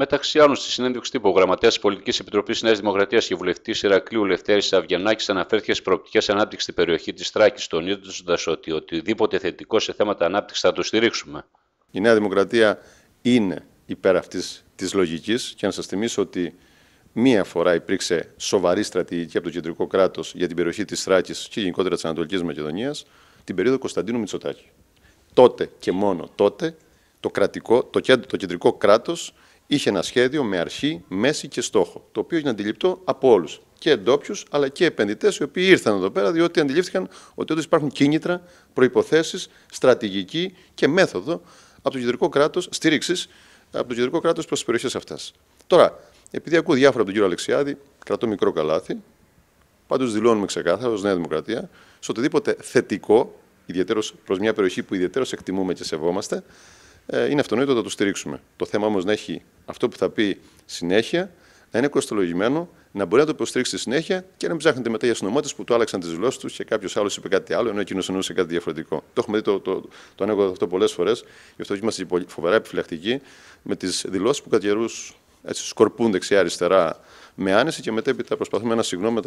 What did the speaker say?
Μεταξύ άλλων, στη συνέντευξη τύπου, ο γραμματέα της Πολιτικής Επιτροπής Νέας Δημοκρατίας και βουλευτής Ηρακλείου Λευτέρης Αυγενάκη αναφέρθηκε στις προοπτικές ανάπτυξης στην περιοχή της Τράκης, τονίζοντα ότι οτιδήποτε θετικό σε θέματα ανάπτυξης θα το στηρίξουμε. Η Νέα Δημοκρατία είναι υπέρ αυτής της λογικής και να σας θυμίσω ότι μία φορά υπήρξε σοβαρή στρατηγική από το κεντρικό κράτος για την περιοχή της Θράκη και γενικότερα της Ανατολικής Μακεδονίας, την περίοδο Κωνσταντίνου Μητσοτάκη. Τότε και μόνο τότε το, κρατικό, το, κεντρικό κράτος είχε ένα σχέδιο με αρχή, μέση και στόχο, το οποίο είναι αντιληπτό από όλους. Και εντόπιους, αλλά και επενδυτές, οι οποίοι ήρθαν εδώ πέρα, διότι αντιλήφθηκαν ότι όντως υπάρχουν κίνητρα, προποθέσει, στρατηγική και μέθοδο από το κεντρικό κράτος στήριξης από το κεντρικό κράτος προς τις περιοχές αυτές. Τώρα, επειδή ακούω διάφορα από τον κύριο Αλεξιάδη, κρατώ μικρό καλάθι. Πάντως δηλώνουμε ξεκάθαρα ως Νέα Δημοκρατία, σε οτιδήποτε θετικό, ιδιαίτερος προς μια περιοχή που ιδιαίτερω εκτιμούμε και σεβόμαστε, ε, είναι αυτονόητο θα το στηρίξουμε. Το θέμα όμως να έχει αυτό που θα πει συνέχεια να είναι κοστολογημένο, να μπορεί να το υποστηρίξει στη συνέχεια και να μην ψάχνετε μετά για συνωμότες που του άλλαξαν τις δηλώσεις τους και κάποιος άλλος είπε κάτι άλλο, ενώ εκείνος εννοούσε κάτι διαφορετικό. Το έχουμε δει το, το, το, το αυτό πολλές φορές, γι' αυτό είμαστε φοβερά επιφυλακτικοί με τις δηλώσεις που κατά καιρούς σκορπούν δεξιά-αριστερά με άνεση και μετέπειτα προσπαθούμε να συγγνώμη